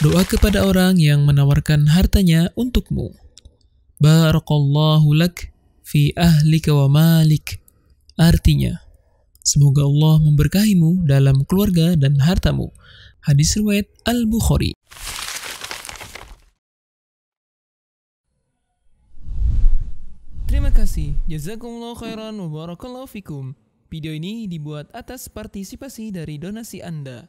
Doa kepada orang yang menawarkan hartanya untukmu. Barakallahu lak fi ahlika wa malik. Artinya, semoga Allah memberkahimu dalam keluarga dan hartamu. Hadis riwayat Al-Bukhari. Terima kasih. Jazakumullah khairan wa barakallahu fikum. Video ini dibuat atas partisipasi dari donasi Anda.